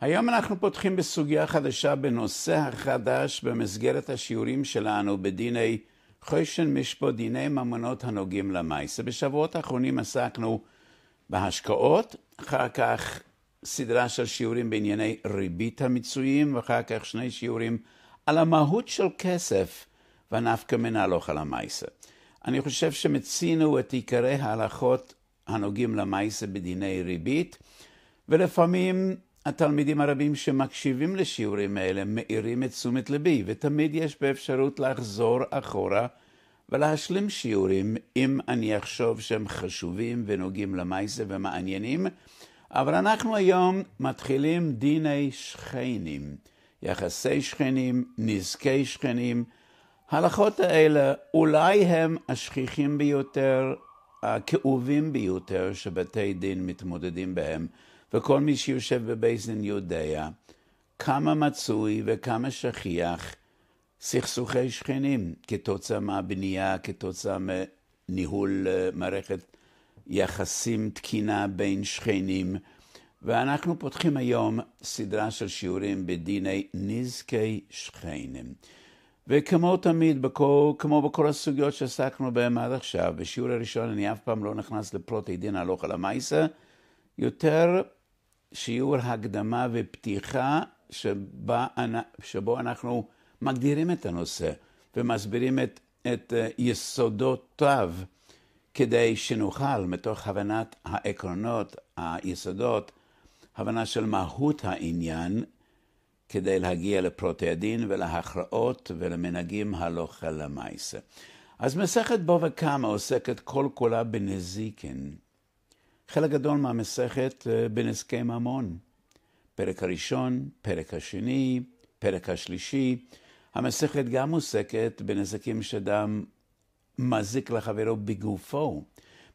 היום אנחנו פותחים בסוגיה חדשה בנושא החדש במסגרת השיעורים שלנו בדיני חושן משפו, דיני ממונות הנוגעים למעשה. בשבועות האחרונים עסקנו בהשקעות, אחר כך סדרה של שיעורים בענייני ריבית המצויים, ואחר כך שני שיעורים על המהות של כסף ונפקא מנהלוך על המעשה. אני חושב שמצינו את עיקרי ההלכות הנוגעים למעשה בדיני ריבית, ולפעמים התלמידים הרבים שמקשיבים לשיעורים האלה מאירים את תשומת לבי, ותמיד יש באפשרות לחזור אחורה ולהשלים שיעורים אם אני אחשוב שהם חשובים ונוגעים למעשה ומעניינים. אבל אנחנו היום מתחילים דיני שכנים, יחסי שכנים, נזקי שכנים. ההלכות האלה אולי הם השכיחים ביותר, הכאובים ביותר שבתי דין מתמודדים בהם, וכל מי שיושב בבית יודע כמה מצוי וכמה שכיח סכסוכי שכנים כתוצאה מהבנייה, כתוצאה מניהול אה, מערכת יחסים תקינה בין שכנים. ואנחנו פותחים היום סדרה של שיעורים בדיני נזקי שכנים. וכמו תמיד, בכל, כמו בכל הסוגיות שעסקנו בהן עד עכשיו, בשיעור הראשון אני אף פעם לא נכנס לפרוטי דין הלוך על המייסה, יותר שיעור הקדמה ופתיחה שבה, שבו אנחנו מגדירים את הנושא ומסבירים את, את אה, יסודותיו כדי שנוכל, מתוך הבנת העקרונות, היסודות, הבנה של מהות העניין, כדי להגיע לפרוטי הדין ולהכרעות ולמנהגים הלוכה למעשה. אז מסכת בו וקמה עוסקת כל כולה בנזיקין. חלק גדול מהמסכת אה, בנזקי ממון. פרק הראשון, פרק השני, פרק השלישי. המסכת גם עוסקת בנזקים שאדם מזיק לחברו בגופו.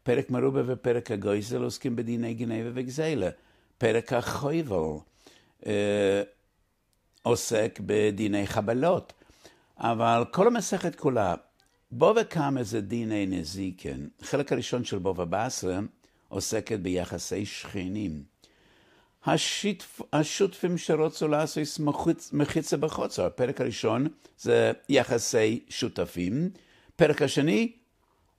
פרק מרובה ופרק הגויזל עוסקים בדיני גנבה וגזילה. פרק החויבל אה, עוסק בדיני חבלות, אבל כל המסכת כולה, בו וקם איזה דיני נזיקן. חלק הראשון של בו ובאסרה עוסקת ביחסי שכנים. השיתפ... השותפים שרוצו לעשות מחיצה בחוצה. הפרק הראשון זה יחסי שותפים. פרק השני,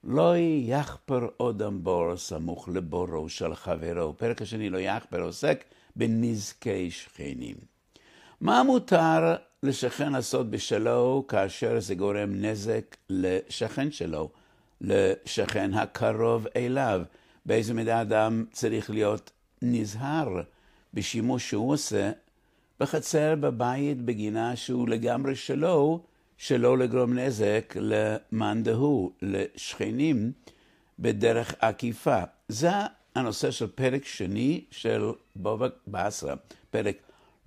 לא יחפר אודם בור סמוך לבורו של חברו. פרק השני, לא יחפר, עוסק בנזקי שכנים. מה מותר לשכן לעשות בשלו כאשר זה גורם נזק לשכן שלו, לשכן הקרוב אליו? באיזה מידה אדם צריך להיות נזהר בשימוש שהוא עושה בחצר, בבית, בגינה שהוא לגמרי שלו, שלא לגרום נזק למאן דהוא, לשכנים, בדרך עקיפה. זה הנושא של פרק שני של בובה בעשרה, פרק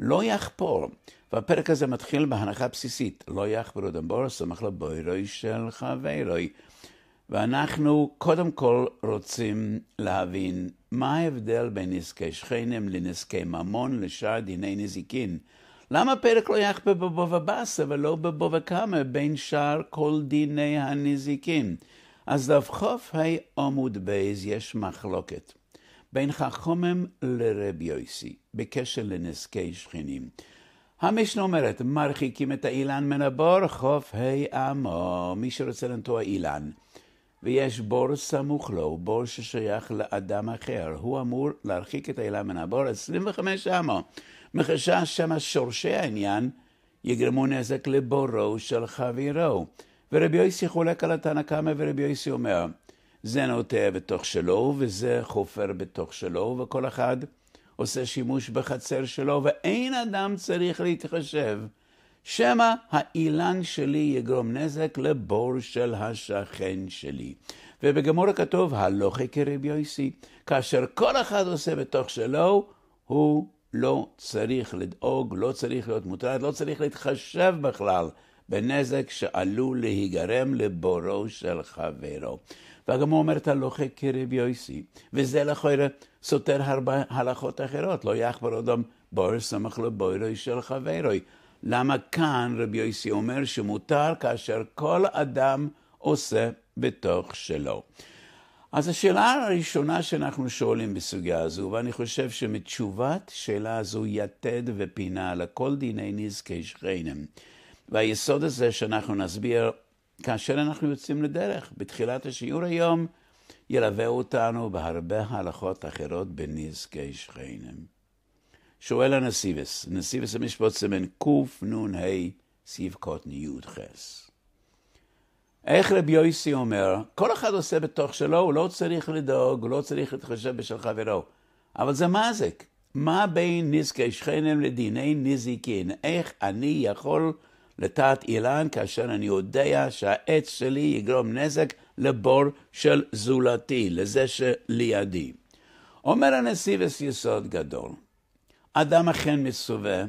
לא יחפור. והפרק הזה מתחיל בהנחה בסיסית, לא אדם בור, סמך לבוירוי של חברוי. ואנחנו קודם כל רוצים להבין מה ההבדל בין נזקי שכנים לנזקי ממון לשאר דיני נזיקין. למה הפרק לא יחפה בבובה באסה ולא בבובה קמה בין שאר כל דיני הנזיקין? אז דף חוף ה' עמוד בייז יש מחלוקת בין חכומם לרבי יויסי. בקשר לנזקי שכנים. המשנה אומרת, מרחיקים את האילן מן הבור, חוף ה' עמו, מי שרוצה לנטוע אילן. ויש בור סמוך לו, בור ששייך לאדם אחר. הוא אמור להרחיק את האילן מן הבור 25 עמו. מחשש שמה שורשי העניין יגרמו נזק לבורו של חבירו. ורבי יוסי חולק על התנא קמא, ורבי יוסי אומר, זה נוטע בתוך שלו, וזה חופר בתוך שלו, וכל אחד עושה שימוש בחצר שלו, ואין אדם צריך להתחשב. שמא האילן שלי יגרום נזק לבור של השכן שלי. ובגמור כתוב, הלוך כרבי יויסי, כאשר כל אחד עושה בתוך שלו, הוא לא צריך לדאוג, לא צריך להיות מוטרד, לא צריך להתחשב בכלל בנזק שעלול להיגרם לבורו של חברו. והגמור אומרת הלוכה לא כרב יויסי, וזה לכאורה סותר הרבה הלכות אחרות, לא יחבר אדם בוער סמך לבוירוי של חברוי. למה כאן רבי יויסי אומר שמותר כאשר כל אדם עושה בתוך שלו? אז השאלה הראשונה שאנחנו שואלים בסוגיה הזו, ואני חושב שמתשובת שאלה הזו יתד ופינה לכל דיני נזקי שכינם. והיסוד הזה שאנחנו נסביר כאשר אנחנו יוצאים לדרך. בתחילת השיעור היום ילווה אותנו בהרבה הלכות אחרות בנזקי שכנים. שואל הנסיבס, נסיבס המשפט סמן קנ"ה סעיף קט"ח. איך רבי יויסי אומר, כל אחד עושה בתוך שלו, הוא לא צריך לדאוג, הוא לא צריך להתחשב בשל חברו. אבל זה מזק. מה בין נזקי שכנים לדיני נזיקין? איך אני יכול לטעת אילן, כאשר אני יודע שהעץ שלי יגרום נזק לבור של זולתי, לזה שלידי. אומר הנשיא וסיסוד גדול, אדם אכן מסווה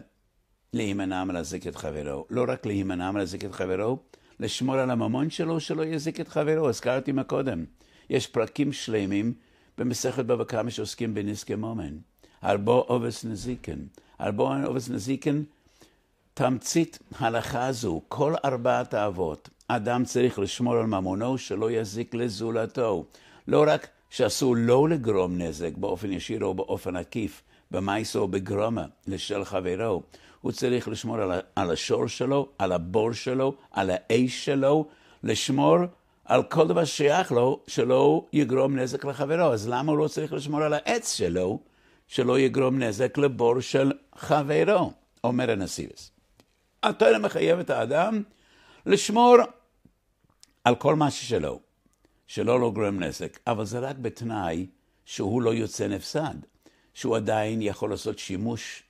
להימנע מלהזיק את חברו, לא רק להימנע מלהזיק את חברו, לשמור על הממון שלו שלא יזיק את חברו, הזכרתי מקודם. יש פרקים שלמים במסכת בבא קמא שעוסקים בנזקי מומן. הרבו עובס נזיקן. הרבו עובס נזיקן תמצית הלכה זו, כל ארבעת האבות, אדם צריך לשמור על ממונו שלא יזיק לזולתו. לא רק שאסור לא לגרום נזק באופן ישיר או באופן עקיף, במייס או בגרומה, לשל חברו, הוא צריך לשמור על, על השור שלו, על הבור שלו, על האש שלו, לשמור על כל דבר ששייך לו, שלא יגרום נזק לחברו. אז למה הוא לא צריך לשמור על העץ שלו, שלא יגרום נזק לבור של חברו? אומר הנסיבס. התורה מחייב את האדם לשמור על כל מה ששלו, שלא לא גורם נזק, אבל זה רק בתנאי שהוא לא יוצא נפסד, שהוא עדיין יכול לעשות שימוש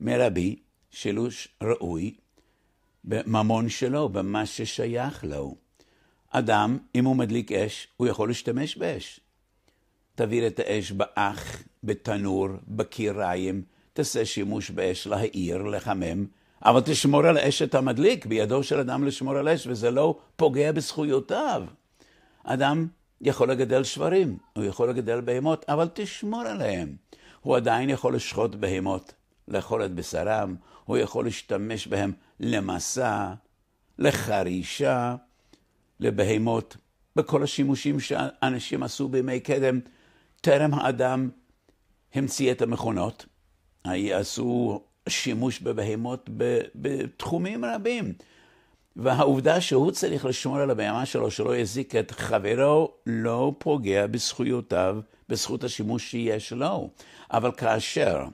מרבי, שילוש ראוי, בממון שלו, במה ששייך לו. אדם, אם הוא מדליק אש, הוא יכול להשתמש באש. תעביר את האש באח, בתנור, בקיריים, תעשה שימוש באש להעיר, לחמם, אבל תשמור על אש אתה מדליק, בידו של אדם לשמור על אש, וזה לא פוגע בזכויותיו. אדם יכול לגדל שברים, הוא יכול לגדל בהמות, אבל תשמור עליהם. הוא עדיין יכול לשחוט בהמות, לאכול את בשרם, הוא יכול להשתמש בהם למסע, לחרישה, לבהמות, בכל השימושים שאנשים עשו בימי קדם, טרם האדם המציא את המכונות. עשו שימוש בבהמות בתחומים רבים. והעובדה שהוא צריך לשמור על הבהמה שלו, שלא יזיק את חברו, לא פוגע בזכויותיו, בזכות השימוש שיש לו. אבל כאשר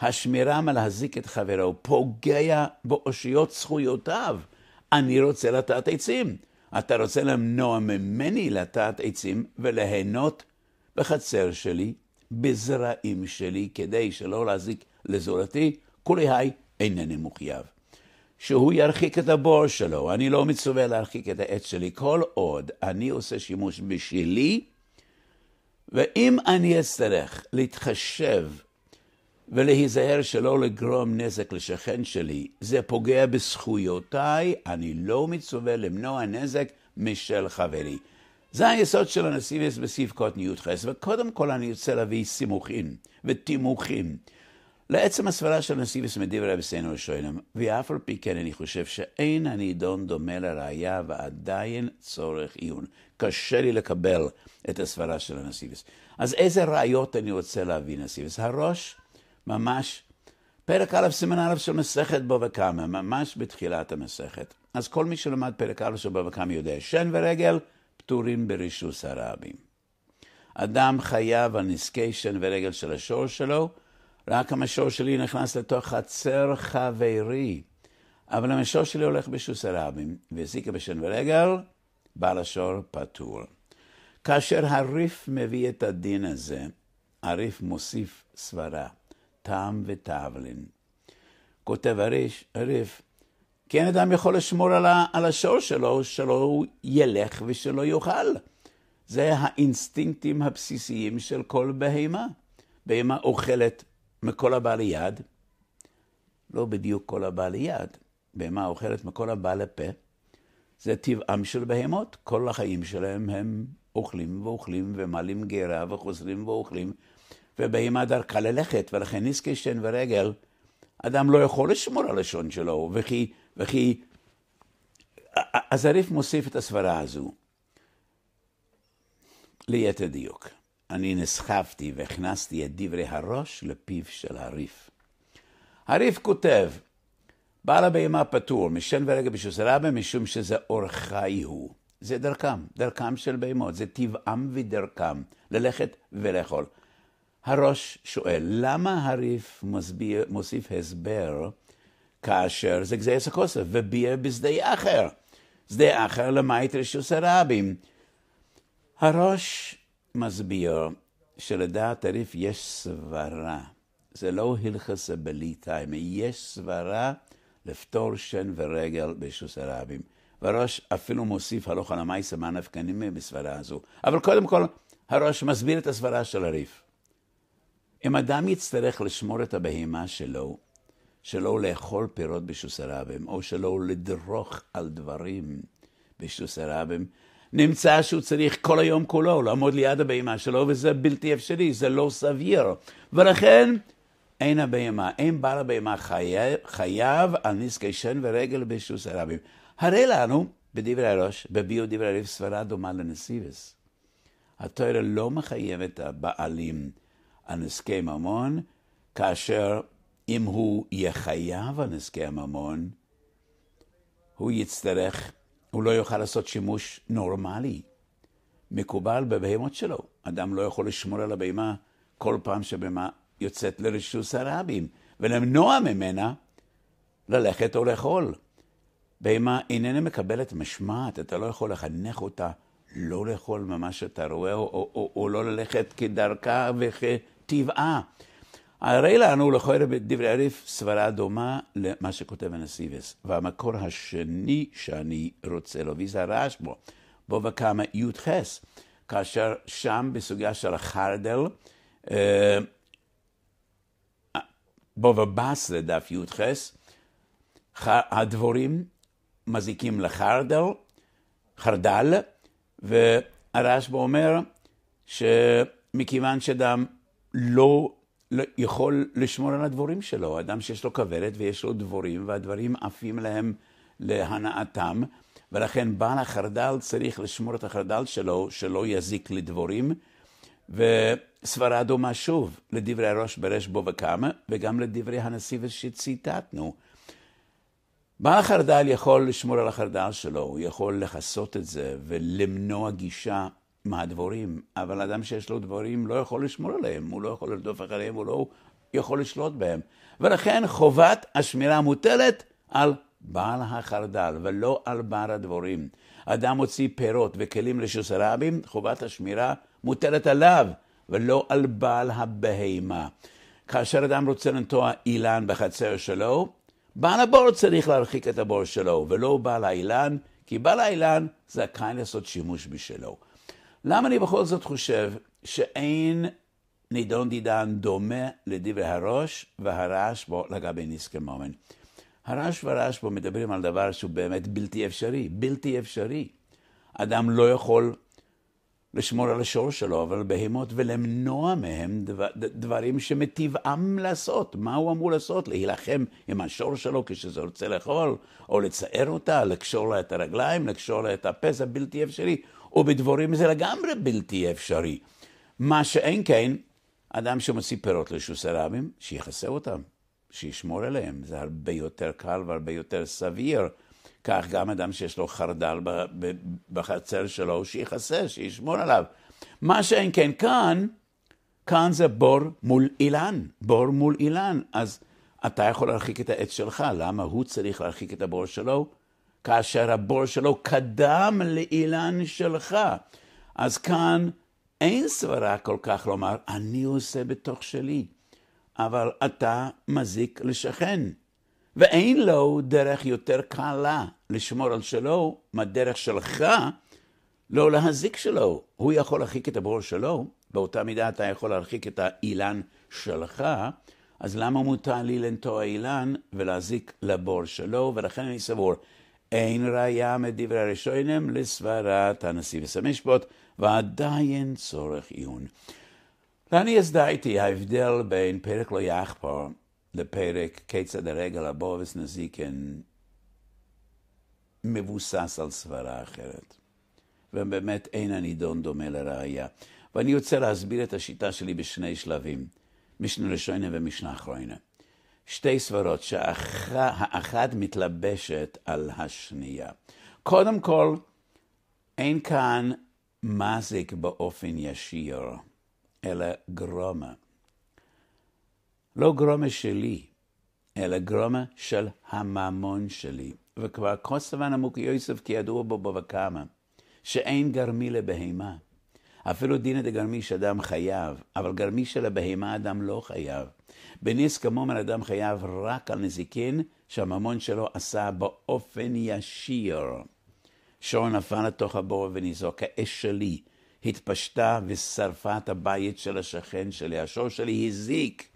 השמירה מלהזיק את חברו פוגע באושיות זכויותיו, אני רוצה לטעת עצים. אתה רוצה למנוע ממני לטעת עצים וליהנות בחצר שלי, בזרעים שלי, כדי שלא להזיק לזולתי? כולי היי, אינני מחויב. שהוא ירחיק את הבור שלו, אני לא מצווה להרחיק את העץ שלי, כל עוד אני עושה שימוש בשלי, ואם אני אצטרך להתחשב ולהיזהר שלא לגרום נזק לשכן שלי, זה פוגע בזכויותיי, אני לא מצווה למנוע נזק משל חברי. זה היסוד של הנשיא בסעיף קוטניות חס, וקודם כל אני רוצה להביא סימוכים ותימוכים לעצם הסברה של נשיא וסמדי ורבי סיינו ושואלים, ואף על פי כן אני חושב שאין הנידון דומה לראייה ועדיין צורך עיון. קשה לי לקבל את הסברה של הנשיא הנסיבס. אז איזה ראיות אני רוצה להביא נשיא נסיבס? הראש, ממש, פרק א' סימן א' של מסכת בו וקמא, ממש בתחילת המסכת. אז כל מי שלמד פרק א' של בו וקמא יודע, שן ורגל פטורים ברישוס הרבים. אדם חייב על נזקי שן ורגל של השור שלו, רק המשור שלי נכנס לתוך חצר חברי. אבל המשור שלי הולך בשוסרבים, והזיקה בשן ורגל, בעל השור פטור. כאשר הריף מביא את הדין הזה, הריף מוסיף סברה, טעם וטבלין. כותב הריש, הריף, כן אדם יכול לשמור על, על השור שלו, שלא הוא ילך ושלא יאכל. זה האינסטינקטים הבסיסיים של כל בהמה. בהמה אוכלת מכל הבא ליד, לא בדיוק כל הבא ליד, בהמה אוכלת מכל הבא לפה, זה טבעם של בהמות, כל החיים שלהם הם אוכלים ואוכלים ומעלים גרה וחוזרים ואוכלים, ובהמה דרכה ללכת, ולכן נזקי שן ורגל, אדם לא יכול לשמור על לשון שלו, וכי, וכי... אז הריף מוסיף את הסברה הזו ליתר דיוק. אני נסחפתי והכנסתי את דברי הראש לפיו של הריף. הריף כותב, בעל הבהמה פטור משן ורגע בשוסרבה משום שזה אור חי הוא. זה דרכם, דרכם של בהמות, זה טבעם ודרכם, ללכת ולאכול. הראש שואל, למה הריף מוסביר, מוסיף הסבר כאשר זה גזייס הכוסף וביר בשדה אחר? שדה אחר למעט רשוס הרבים. הראש מסביר שלדעת הריף יש סברה. זה לא הלכס הבליטיים, יש סברה לפתור שן ורגל בישוס הרבים. והראש אפילו מוסיף הלוך על המייסה מה נפקנים בסברה הזו. אבל קודם כל, הראש מסביר את הסברה של הריף. אם אדם יצטרך לשמור את הבהימה שלו, שלא לאכול פירות בשוסרבם, או שלא לדרוך על דברים בשוסרבם, נמצא שהוא צריך כל היום כולו לעמוד ליד הבהמה שלו, וזה בלתי אפשרי, זה לא סביר. ולכן אין הבהמה, אין בעל הבהמה חייב, חייב על נזקי שן ורגל בשוס הרבים. הרי לנו, בדברי הראש, בביאו דברי הריף סברה דומה לנסיבס. התואר לא מחייב את הבעלים על נזקי ממון, כאשר אם הוא יהיה חייב על נזקי הממון, הוא יצטרך הוא לא יוכל לעשות שימוש נורמלי, מקובל בבהמות שלו. אדם לא יכול לשמור על הבהמה כל פעם שהבהמה יוצאת לרשוס הרבים, ולמנוע ממנה ללכת או לאכול. בהמה איננה מקבלת משמעת, אתה לא יכול לחנך אותה לא לאכול ממה שאתה רואה, או, או, או, או לא ללכת כדרכה וכטבעה. הרי לנו לכל בדברי עריף סברה דומה למה שכותב הנסיבס. והמקור השני שאני רוצה להביא זה הרעש בו, בו וכמה י"ח, כאשר שם בסוגיה של החרדל, אה, בו ובס לדף י"ח, הדבורים מזיקים לחרדל, חרדל, בו אומר שמכיוון שדם לא לא יכול לשמור על הדבורים שלו. אדם שיש לו כוורת ויש לו דבורים, והדברים עפים להם להנאתם, ולכן בעל החרדל צריך לשמור את החרדל שלו, שלא יזיק לדבורים. וסברה דומה שוב לדברי הראש ברש בו וכמה, וגם לדברי הנשיא שציטטנו. בעל החרדל יכול לשמור על החרדל שלו, הוא יכול לכסות את זה ולמנוע גישה מה הדבורים? אבל אדם שיש לו דבורים לא יכול לשמור עליהם, הוא לא יכול לרדוף אחריהם, הוא לא יכול לשלוט בהם. ולכן חובת השמירה מוטלת על בעל החרדל, ולא על בעל הדבורים. אדם הוציא פירות וכלים לשוסרבים, חובת השמירה מוטלת עליו, ולא על בעל הבהמה. כאשר אדם רוצה לנטוע אילן בחצר שלו, בעל הבור צריך להרחיק את הבור שלו, ולא בעל האילן, כי בעל האילן זכאי לעשות שימוש בשלו. למה אני בכל זאת חושב שאין נידון דידן דומה לדברי הראש והרעש בו לגבי נזקי מומן? הרעש והרעש בו מדברים על דבר שהוא באמת בלתי אפשרי, בלתי אפשרי. אדם לא יכול לשמור על השור שלו ועל בהמות ולמנוע מהם דבר, דברים שמטבעם לעשות. מה הוא אמור לעשות? להילחם עם השור שלו כשזה רוצה לאכול? או לצער אותה? לקשור לה את הרגליים? לקשור לה את הפה? זה בלתי אפשרי. ובדבורים זה לגמרי בלתי אפשרי. מה שאין כן, אדם שמוציא פירות לשוסרבים, שיכסה אותם, שישמור עליהם. זה הרבה יותר קל והרבה יותר סביר. כך גם אדם שיש לו חרדל בחצר שלו, שיכסה, שישמור עליו. מה שאין כן כאן, כאן זה בור מול אילן, בור מול אילן. אז אתה יכול להרחיק את העץ שלך, למה הוא צריך להרחיק את הבור שלו? כאשר הבור שלו קדם לאילן שלך. אז כאן אין סברה כל כך לומר, אני עושה בתוך שלי, אבל אתה מזיק לשכן. ואין לו דרך יותר קלה לשמור על שלו, מהדרך שלך לא להזיק שלו. הוא יכול להרחיק את הבור שלו, באותה מידה אתה יכול להרחיק את האילן שלך, אז למה מותר לי לנטוע אילן ולהזיק לבור שלו? ולכן אני סבור, אין ראיה מדברי הראשונים לסברת הנשיא וסמישפוט, ועדיין צורך עיון. ואני הזדהיתי, ההבדל בין פרק לא יחפור לפרק כיצד הרגל הבובס נזיקן כן מבוסס על סברה אחרת. ובאמת אין הנידון דומה לראייה. ואני רוצה להסביר את השיטה שלי בשני שלבים, משנה ראשונה ומשנה אחרונה. שתי סברות שהאחת מתלבשת על השנייה. קודם כל, אין כאן מזיק באופן ישיר, אלא גרומה. לא גרומה שלי, אלא גרומה של הממון שלי. וכבר כוסבן עמוק יוסף כי ידוע בו בו וכמה, שאין גרמי לבהמה. אפילו דינא דגרמי שאדם חייב, אבל גרמי של הבהמה אדם לא חייב. בניס כמוהם אדם חייב רק על נזיקין שהממון שלו עשה באופן ישיר. שור נפל לתוך הבור וניזוק, האש שלי התפשטה ושרפה את הבית של השכן שלי, השור שלי הזיק.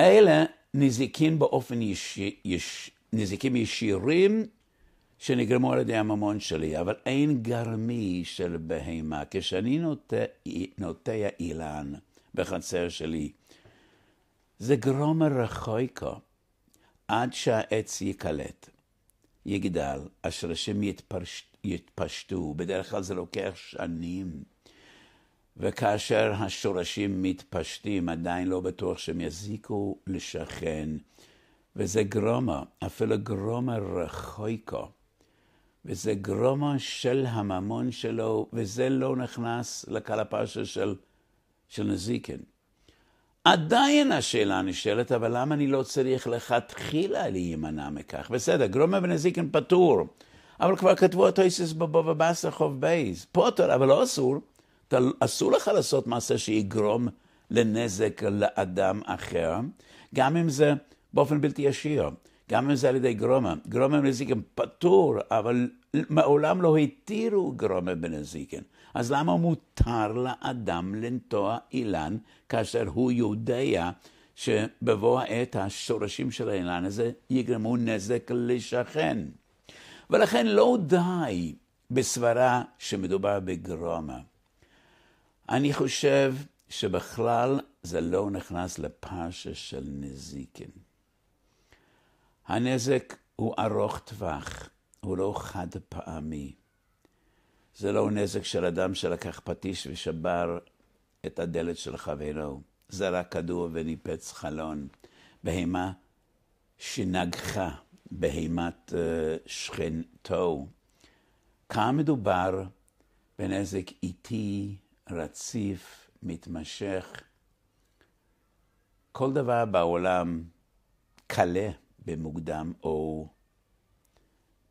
אלה נזיקין באופן יש... יש, נזיקים ישירים שנגרמו על ידי הממון שלי, אבל אין גרמי של בהמה. כשאני נוטע אילן בחצר שלי, זה גרום רחויקו, עד שהעץ ייקלט, יגדל, השרשים יתפרש... יתפשטו, בדרך כלל זה לוקח שנים, וכאשר השורשים מתפשטים, עדיין לא בטוח שהם יזיקו לשכן, וזה גרומה, אפילו גרומה רחויקו. וזה גרומה של הממון שלו, וזה לא נכנס לקלפשה של, של נזיקין. עדיין השאלה נשאלת, אבל למה אני לא צריך לכתחילה להימנע מכך? בסדר, גרום ונזיקין פטור, אבל כבר כתבו אותו איסיס בבובה בסה חוב בייז. פוטר, אבל לא אסור. אתה, אסור לך לעשות מעשה שיגרום לנזק לאדם אחר, גם אם זה באופן בלתי ישיר, גם אם זה על ידי גרומה. גרומה בנזיקין פטור, אבל מעולם לא התירו גרומה בנזיקין. אז למה מותר לאדם לנטוע אילן כאשר הוא יודע שבבוא העת השורשים של האילן הזה יגרמו נזק לשכן? ולכן לא די בסברה שמדובר בגרומה. אני חושב שבכלל זה לא נכנס לפרשה של נזיקין. הנזק הוא ארוך טווח, הוא לא חד פעמי. זה לא נזק של אדם שלקח פטיש ושבר את הדלת של חברו, רק כדור וניפץ חלון. בהמה שנגחה בהימת אה, שכנתו. כאן מדובר בנזק איטי, רציף, מתמשך. כל דבר בעולם קלה במוקדם או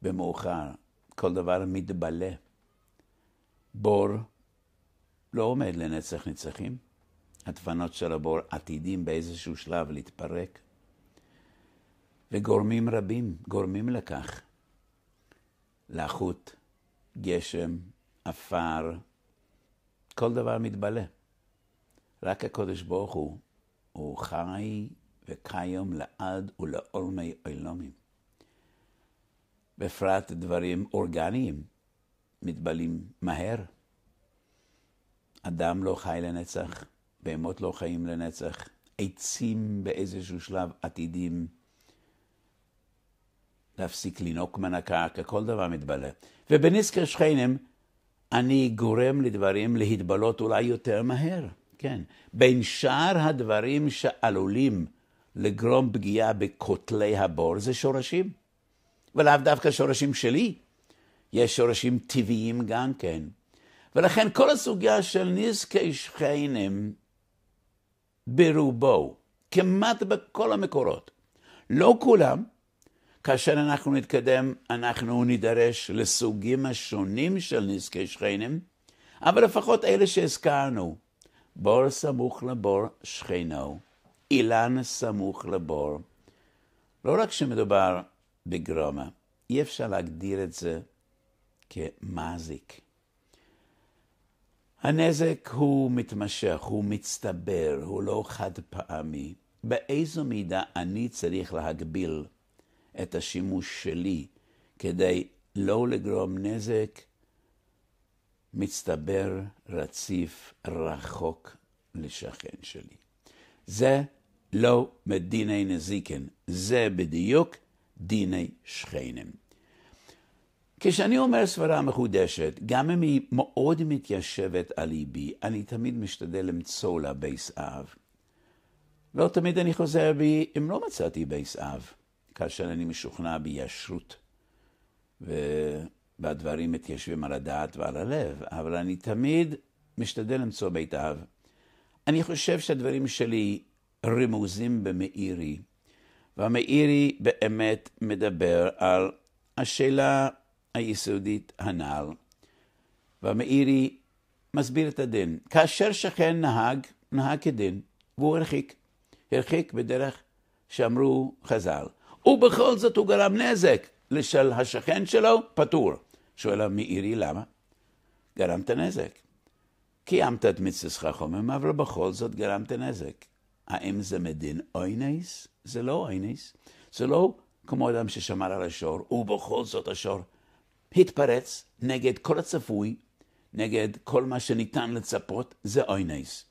במאוחר. כל דבר מתבלה. בור לא עומד לנצח נצחים. הדפנות של הבור עתידים באיזשהו שלב להתפרק, וגורמים רבים גורמים לכך. לחות, גשם, עפר, כל דבר מתבלה. רק הקודש ברוך הוא, הוא חי וקיים לעד ולעולמי עולמים. בפרט דברים אורגניים, מתבלים מהר. אדם לא חי לנצח, בהמות לא חיים לנצח, עצים באיזשהו שלב עתידים להפסיק לנעוק מנקה, ככל דבר מתבלה. ובנזקר שכנם אני גורם לדברים להתבלות אולי יותר מהר, כן. בין שאר הדברים שעלולים לגרום פגיעה בכותלי הבור זה שורשים, ולאו דווקא שורשים שלי. יש שורשים טבעיים גם כן. ולכן כל הסוגיה של נזקי שכנים ברובו, כמעט בכל המקורות, לא כולם, כאשר אנחנו נתקדם, אנחנו נידרש לסוגים השונים של נזקי שכנים, אבל לפחות אלה שהזכרנו, בור סמוך לבור שכנו, אילן סמוך לבור. לא רק שמדובר בגרומה, אי אפשר להגדיר את זה כמזיק. הנזק הוא מתמשך, הוא מצטבר, הוא לא חד פעמי. באיזו מידה אני צריך להגביל את השימוש שלי כדי לא לגרום נזק מצטבר, רציף, רחוק לשכן שלי. זה לא מדיני נזיקין, זה בדיוק דיני שכנים. כשאני אומר סברה מחודשת, גם אם היא מאוד מתיישבת על ליבי, אני תמיד משתדל למצוא לה בייס אב. לא תמיד אני חוזר בי אם לא מצאתי בייס אב, כאשר אני משוכנע בישרות. והדברים מתיישבים על הדעת ועל הלב, אבל אני תמיד משתדל למצוא בית אב. אני חושב שהדברים שלי רמוזים במאירי, והמאירי באמת מדבר על השאלה היסודית הנ"ל, והמאירי מסביר את הדין. כאשר שכן נהג, נהג כדין, והוא הרחיק. הרחיק בדרך שאמרו חז"ל. ובכל זאת הוא גרם נזק לשל השכן שלו, פטור. שואל המאירי, למה? גרמת נזק. קיימת את מצווסך חומם, אבל בכל זאת גרמת נזק. האם זה מדין אוינס? זה לא אוינס. זה לא כמו אדם ששמר על השור, ובכל זאת השור התפרץ נגד כל הצפוי, נגד כל מה שניתן לצפות, זה אונס.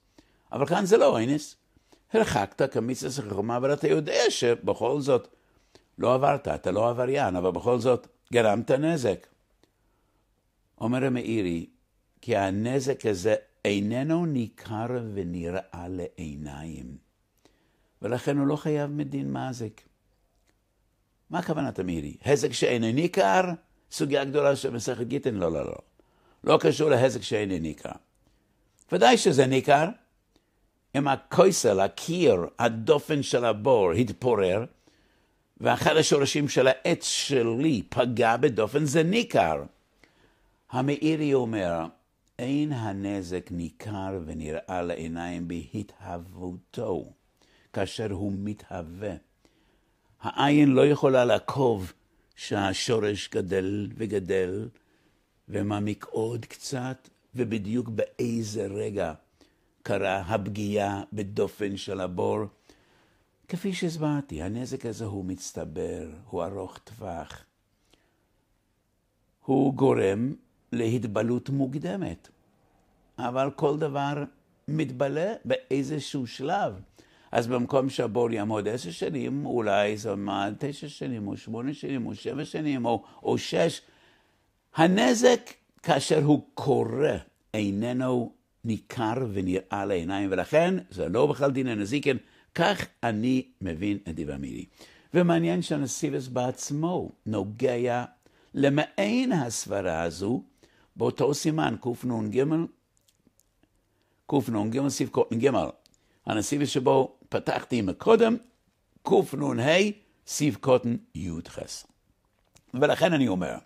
אבל כאן זה לא אונס. הרחקת כמיסס החכמה, אבל אתה יודע שבכל זאת לא עברת, אתה לא עבריין, אבל בכל זאת גרמת נזק. אומר המאירי, כי הנזק הזה איננו ניכר ונראה לעיניים, ולכן הוא לא חייב מדין מאזק. מה כוונת המאירי? הזק שאינו ניכר סוגיה גדולה של מסכת גיטין, לא, לא, לא. לא קשור להזק שאיני ניכר. ודאי שזה ניכר. אם הכויסל, הקיר, הדופן של הבור התפורר, ואחד השורשים של העץ שלי פגע בדופן, זה ניכר. המאירי אומר, אין הנזק ניכר ונראה לעיניים בהתהוותו, כאשר הוא מתהווה. העין לא יכולה לעקוב שהשורש גדל וגדל, ומעמיק עוד קצת, ובדיוק באיזה רגע קרה הפגיעה בדופן של הבור. כפי שהסברתי, הנזק הזה הוא מצטבר, הוא ארוך טווח. הוא גורם להתבלות מוקדמת, אבל כל דבר מתבלה באיזשהו שלב. אז במקום שהבור יעמוד עשר שנים, אולי זה עמד תשע שנים, או שמונה שנים, או שבע שנים, או, או שש. הנזק, כאשר הוא קורה, איננו ניכר ונראה לעיניים, ולכן זה לא בכלל דין הנזיקין. כך אני מבין את דברי מילי. ומעניין שהנסיבס בעצמו נוגע למעין הסברה הזו, באותו סימן, קנ"ג, קנ"ג סעיף קנ"ג, הנסיבס שבו פתחתי עם הקודם, קנ"ה, סיב קוטן י"ח. ולכן אני אומר,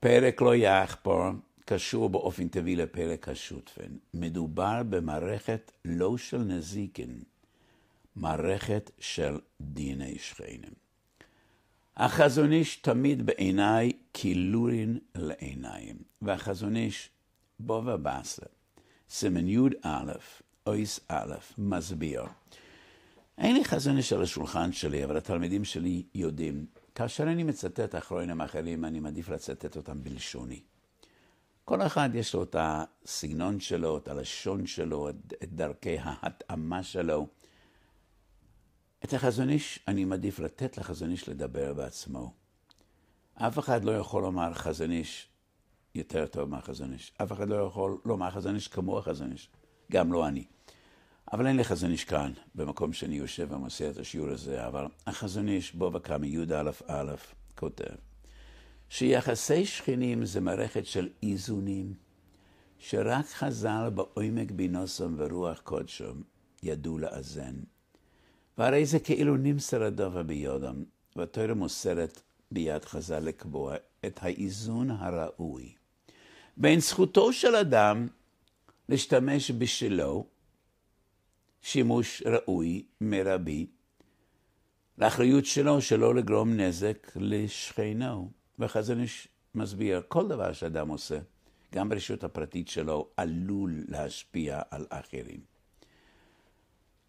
פרק לא יחפור קשור באופן טבעי לפרק השותפן. מדובר במערכת לא של נזיקין, מערכת של דיני שכנים. החזון איש תמיד בעיניי כילורין לעיניים, והחזון איש בובה באסה, סימן י' א', אויס א', מסביר. אין לי חזון יש על השולחן שלי, אבל התלמידים שלי יודעים. כאשר אני מצטט אחרונים אחרים, אני מעדיף לצטט אותם בלשוני. כל אחד יש לו את הסגנון שלו, את הלשון שלו, את דרכי ההתאמה שלו. את החזון איש, אני מעדיף לתת לחזון איש לדבר בעצמו. אף אחד לא יכול לומר חזון איש יותר טוב מהחזון איש. אף אחד לא יכול לומר חזון איש כמו החזון איש. גם לא אני. אבל אין לי חזון איש כאן, במקום שאני יושב ומעשה את השיעור הזה, אבל החזון איש בו יהודה א' א', כותב שיחסי שכנים זה מערכת של איזונים, שרק חז"ל בעומק בינוסם ורוח קודשם ידעו לאזן. והרי זה כאילו נמסר הדובר ביודם, והתורה מוסרת ביד חז"ל לקבוע את האיזון הראוי בין זכותו של אדם להשתמש בשלו שימוש ראוי, מרבי, לאחריות שלו שלא לגרום נזק לשכנו. והחזון מסביר, כל דבר שאדם עושה, גם ברשות הפרטית שלו, עלול להשפיע על אחרים.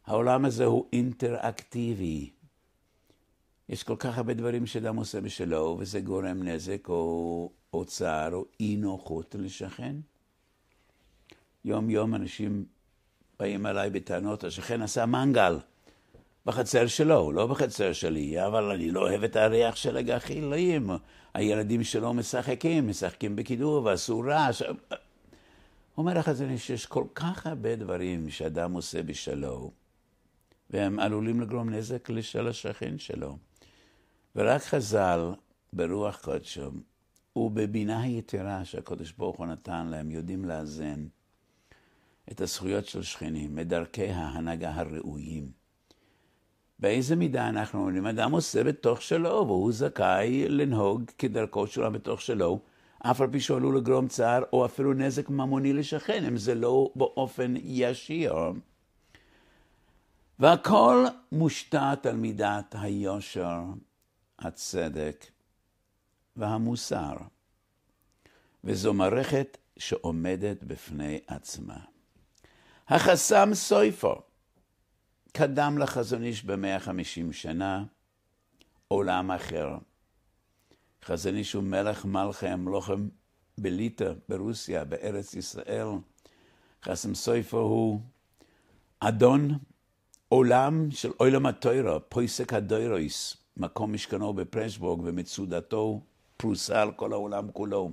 העולם הזה הוא אינטראקטיבי. יש כל כך הרבה דברים שאדם עושה בשלו, וזה גורם נזק או אוצר או אי נוחות לשכן. יום יום אנשים באים אליי בטענות, השכן עשה מנגל בחצר שלו, לא בחצר שלי, אבל אני לא אוהב את הריח של הגחילים. הילדים שלו משחקים, משחקים בכידור ועשו רעש. אומר לך, אדוני, שיש כל כך הרבה דברים שאדם עושה בשלו, והם עלולים לגרום נזק לשל השכן שלו. ורק חז"ל, ברוח קודשו, ובבינה היתרה שהקדוש ברוך הוא נתן להם, יודעים לאזן. את הזכויות של שכנים, את דרכי ההנהגה הראויים. באיזה מידה אנחנו אומרים, אדם עושה בתוך שלו, והוא זכאי לנהוג כדרכו שלו בתוך שלו, אף על פי שהוא עלול לגרום צער או אפילו נזק ממוני לשכן, אם זה לא באופן ישיר. והכל מושתת על מידת היושר, הצדק והמוסר. וזו מערכת שעומדת בפני עצמה. החסם סויפו קדם לחזון איש במאה חמישים שנה, עולם אחר. חזון איש הוא מלך מלכי המלוכם בליטא, ברוסיה, בארץ ישראל. חסם סויפו הוא אדון עולם של עולם הטוירו, פויסק הדוירויס, מקום משכנו בפרשבורג ומצודתו פרוסה על כל העולם כולו.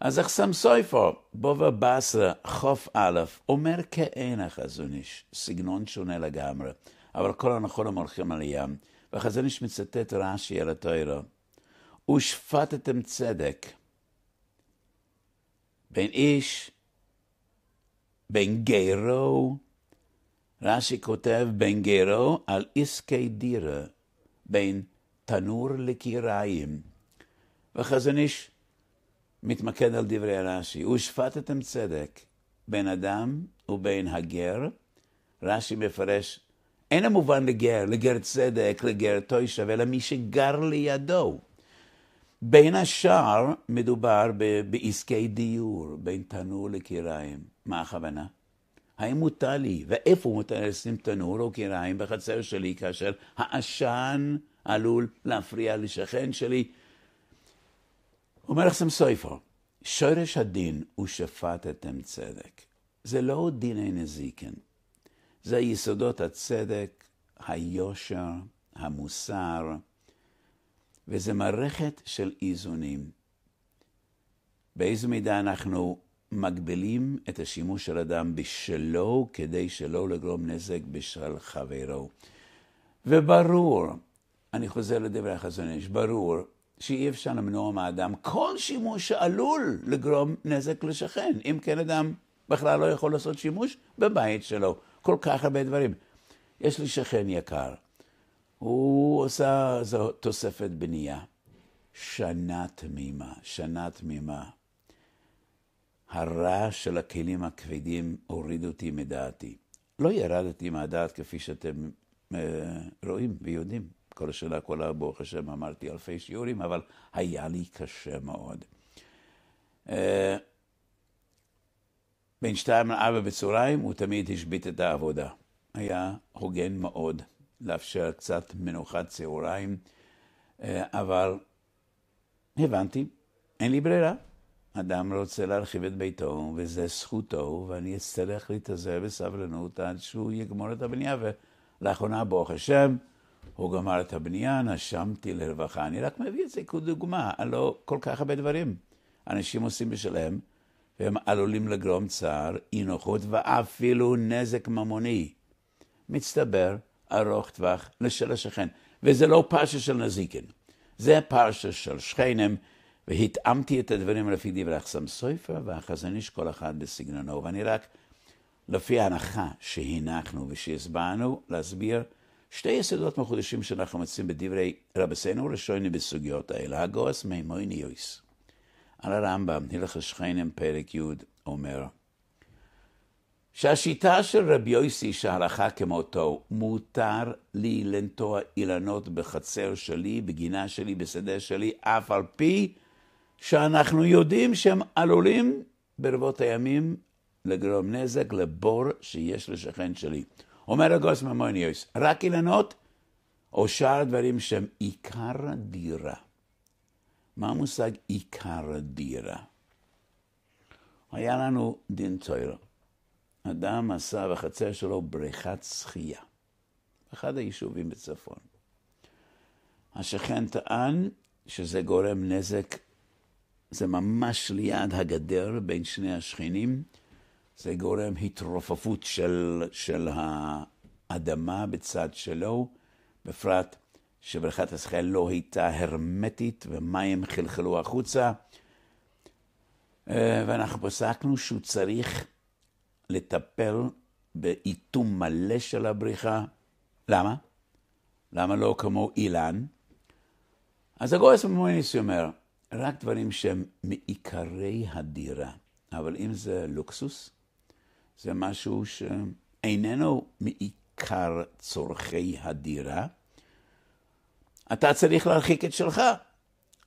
אז איך אחסם סויפו, בובה באסה, חוף א', אומר החזון איש, סגנון שונה לגמרי, אבל כל הנכונים הולכים על הים, והחזון איש מצטט רש"י על התוירו. ושפטתם צדק בין איש, בין גרו, רש"י כותב בין גרו על עסקי דירה, בין תנור לקיריים. וחזון איש מתמקד על דברי רש"י. ושפטתם צדק בין אדם ובין הגר. רש"י מפרש, אין המובן לגר, לגר צדק, לגר תוישב, אלא מי שגר לידו. בין השאר מדובר בעסקי דיור, בין תנור לקיריים. מה הכוונה? האם מותר לי, ואיפה מותר לי לשים תנור או קיריים בחצר שלי, כאשר העשן עלול להפריע לשכן שלי, אומר לכם סויפו, שורש הדין הוא שפטתם צדק. זה לא דיני נזיקין, זה יסודות הצדק, היושר, המוסר, וזה מערכת של איזונים. באיזו מידה אנחנו מגבילים את השימוש של אדם בשלו כדי שלא לגרום נזק בשל חברו. וברור, אני חוזר לדברי החזון איש, ברור שאי אפשר למנוע מאדם כל שימוש שעלול לגרום נזק לשכן. אם כן, אדם בכלל לא יכול לעשות שימוש בבית שלו. כל כך הרבה דברים. יש לי שכן יקר, הוא עושה זו תוספת בנייה. שנה תמימה, שנה תמימה. הרעש של הכלים הכבדים הוריד אותי מדעתי. לא ירדתי מהדעת כפי שאתם אה, רואים ויודעים. כל השנה, כל ברוך השם, אמרתי אלפי שיעורים, אבל היה לי קשה מאוד. אה, בין שתיים לארבע בצהריים הוא תמיד השבית את העבודה. היה הוגן מאוד לאפשר קצת מנוחת צהריים, אה, אבל הבנתי, אין לי ברירה. אדם רוצה להרחיב את ביתו, וזה זכותו, ואני אצטרך להתעזר בסבלנות עד שהוא יגמור את הבנייה, ולאחרונה, ברוך השם, הוא גמר את הבנייה, נשמתי לרווחה. אני רק מביא את זה כדוגמה, הלא כל כך הרבה דברים. אנשים עושים בשלהם, והם עלולים לגרום צער, אי נוחות ואפילו נזק ממוני. מצטבר, ארוך טווח, לשל השכן. וזה לא פרשה של נזיקין, זה פרשה של שכנים, והתאמתי את הדברים לפי דברי אחסם סופר והחזן איש כל אחד בסגנונו, ואני רק, לפי ההנחה שהנחנו ושהסברנו, להסביר שתי יסודות מחודשים שאנחנו מוצאים בדברי רבסינו ראשוני בסוגיות האלה, הגוס מימוני יויס. על הרמב"ם, הלך השכנים, פרק י', אומר שהשיטה של רבי יויסי שהלכה כמותו, מותר לי לנטוע אילנות בחצר שלי, בגינה שלי, בשדה שלי, אף על פי שאנחנו יודעים שהם עלולים ברבות הימים לגרום נזק לבור שיש לשכן שלי. אומר הגוס ממוניוס, רק אילנות או שאר דברים שהם עיקר דירה. מה המושג עיקר דירה? היה לנו דין צוירו. אדם עשה בחצר שלו בריכת שחייה, אחד היישובים בצפון. השכן טען שזה גורם נזק, זה ממש ליד הגדר בין שני השכנים, זה גורם התרופפות של, של האדמה בצד שלו, בפרט שבריכת השחייה לא הייתה הרמטית ומים חלחלו החוצה. אה, ואנחנו פסקנו שהוא צריך לטפל באיתום מלא של הבריכה. למה? למה לא כמו אילן? אז הגורס ממוניס אומר, רק דברים שהם מעיקרי הדירה, אבל אם זה לוקסוס, זה משהו שאיננו מעיקר צורכי הדירה. אתה צריך להרחיק את שלך.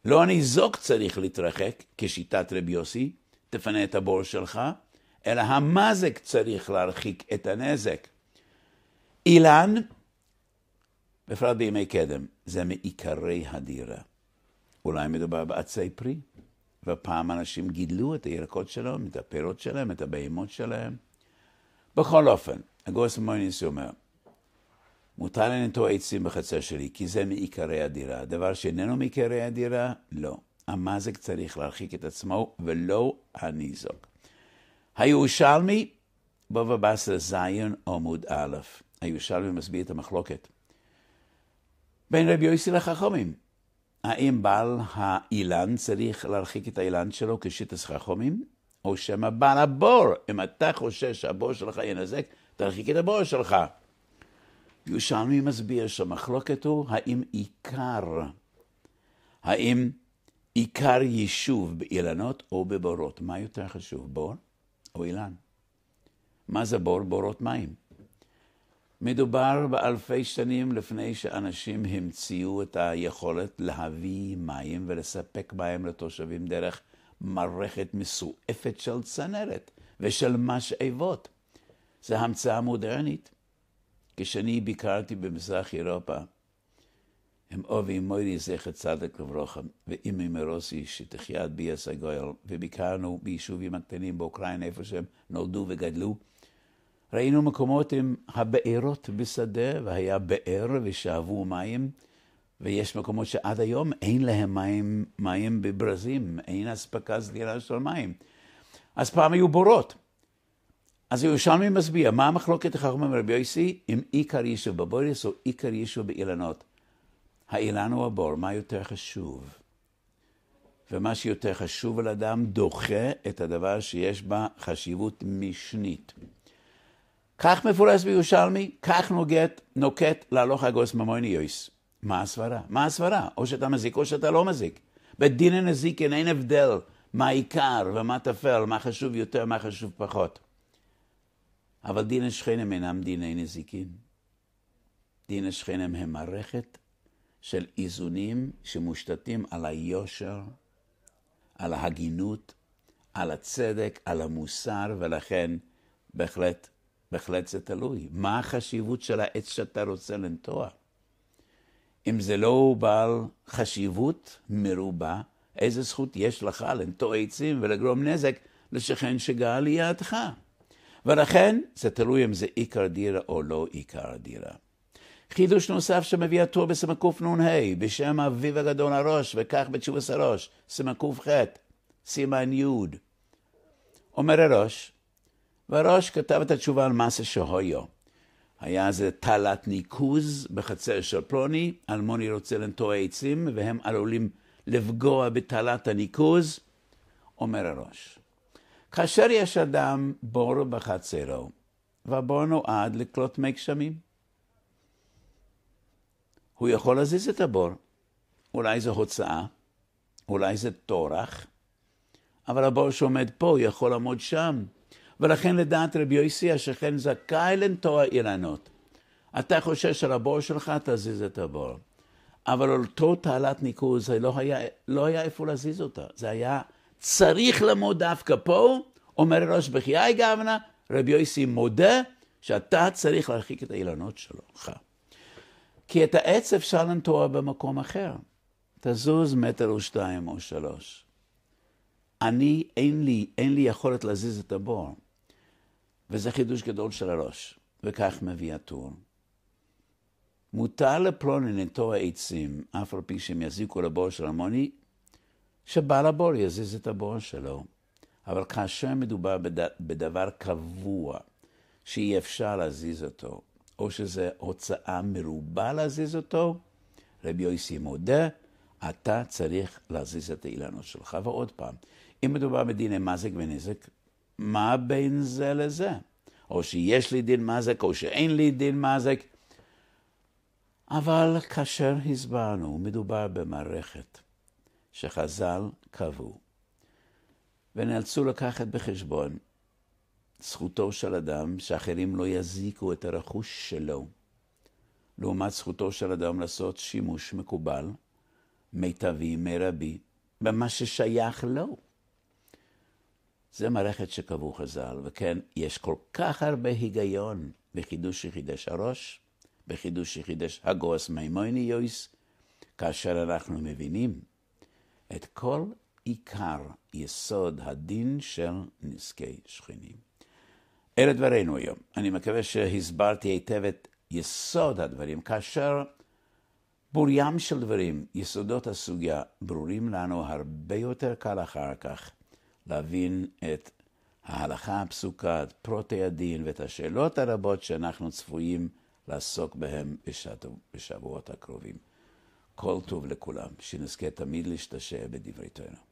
לא הניזוק צריך להתרחק, כשיטת רבי יוסי, תפנה את הבור שלך, אלא המזק צריך להרחיק את הנזק. אילן, בפרט בימי קדם, זה מעיקרי הדירה. אולי מדובר בעצי פרי, ופעם אנשים גידלו את הירקות שלהם, את הפירות שלהם, את הבהמות שלהם. בכל אופן, הגורס מויניס אומר, מותר לנטוע עצים בחצר שלי, כי זה מעיקרי הדירה. דבר שאיננו מעיקרי הדירה, לא. המזג צריך להרחיק את עצמו, ולא הניזוק. הירושלמי, בבא בסר זיון עמוד א', הירושלמי מסביר את המחלוקת. בין רבי יוסי לחכומים, האם בעל האילן צריך להרחיק את האילן שלו כשיטס חכומים? או שמא בעל הבור. אם אתה חושש שהבור שלך ינזק, תרחיק את הבור שלך. ירושלמי מסביר שהמחלוקת הוא האם עיקר, האם עיקר יישוב באילנות או בבורות. מה יותר חשוב, בור או אילן? מה זה בור? בורות מים. מדובר באלפי שנים לפני שאנשים המציאו את היכולת להביא מים ולספק מים לתושבים דרך מערכת מסועפת של צנרת ושל משאבות. זו המצאה מודרנית. כשאני ביקרתי במזרח אירופה, עם אובי מוירי זכר צדק לברוכם, ואימי מרוסי שתחיה עד ביאס הגויל, וביקרנו ביישובים הקטנים באוקראינה, איפה שהם נולדו וגדלו. ראינו מקומות עם הבארות בשדה, והיה באר ושאבו מים, ויש מקומות שעד היום אין להם מים, מים בברזים, אין אספקה סדירה של מים. אז פעם היו בורות. אז ירושלמי מסביע, מה המחלוקת החכמים רבי יוסי עם עיקר יישוב בבוריס או עיקר יישוב באילנות? האילן הוא הבור, מה יותר חשוב? ומה שיותר חשוב על אדם דוחה את הדבר שיש בה חשיבות משנית. כך מפורס בירושלמי, כך נוגט, נוקט להלוך הגוס ממוני יויס. מה הסברה? מה הסברה? או שאתה מזיק או שאתה לא מזיק. בדין הנזיקין אין הבדל מה עיקר ומה טפל, מה חשוב יותר, מה חשוב פחות. אבל דין השכנים אינם דיני נזיקין. דין השכנים הם מערכת של איזונים שמושתתים על היושר, על ההגינות, על הצדק, על המוסר, ולכן בהחלט, בהחלט זה תלוי. מה החשיבות של העץ שאתה רוצה לנטוע? אם זה לא בעל חשיבות מרובה, איזה זכות יש לך לנטוע עצים ולגרום נזק לשכן שגאה לידך? ולכן זה תלוי אם זה עיקר דירה או לא עיקר דירה. חידוש נוסף שמביא הטור בסמקנ"ה, בשם אביו הגדול הראש, וכך בתשובס הראש, סמקח, סימן י. אומר הראש, והראש כתב את התשובה על מעשה שהויו. היה איזה תעלת ניקוז בחצר של פלוני, אלמוני רוצה לנטוע עצים והם עלולים לפגוע בתעלת הניקוז, אומר הראש. כאשר יש אדם בור בחצרו, והבור נועד לקלוט מי גשמים, הוא יכול להזיז את הבור. אולי זו הוצאה, אולי זה טורח, אבל הבור שעומד פה יכול לעמוד שם, ולכן לדעת רבי יוסי השכן זכאי לנטוע אילנות. אתה חושש של הבור שלך, תזיז את הבור. אבל אותו תעלת ניקוז, זה לא היה, לא היה איפה להזיז אותה. זה היה צריך למות דווקא פה, אומר ראש בחיי גבנה, רבי יוסי מודה שאתה צריך להרחיק את האילנות שלך. כי את העץ אפשר לנטוע במקום אחר. תזוז מטר או שתיים או שלוש. אני, אין לי, אין לי יכולת להזיז את הבור. וזה חידוש גדול של הראש, וכך מביא הטור. מותר לפלוני לנטוע עצים, אף על פי שהם יזיקו לבור של המוני, שבעל הבור יזיז את הבור שלו. אבל כאשר מדובר בד... בדבר קבוע, שאי אפשר להזיז אותו, או שזו הוצאה מרובה להזיז אותו, רבי יוסי מודה, אתה צריך להזיז את האילנות שלך. ועוד פעם, אם מדובר בדיני מזג ונזק, מה בין זה לזה? או שיש לי דין מזק או שאין לי דין מזק. אבל כאשר הסברנו, מדובר במערכת שחז"ל קבעו, ונאלצו לקחת בחשבון זכותו של אדם שאחרים לא יזיקו את הרכוש שלו, לעומת זכותו של אדם לעשות שימוש מקובל, מיטבי, מרבי, במה ששייך לו. זה מערכת שקבעו חז"ל, וכן, יש כל כך הרבה היגיון בחידוש שחידש הראש, בחידוש שחידש הגוס מימוני יויס, כאשר אנחנו מבינים את כל עיקר יסוד הדין של נזקי שכנים. אלה דברינו היום. אני מקווה שהסברתי היטב את יסוד הדברים, כאשר בורים של דברים, יסודות הסוגיה, ברורים לנו הרבה יותר קל אחר כך להבין את ההלכה הפסוקה, את פרוטי הדין ואת השאלות הרבות שאנחנו צפויים לעסוק בהן בשבועות הקרובים. כל טוב לכולם, שנזכה תמיד להשתשע בדברי תורה.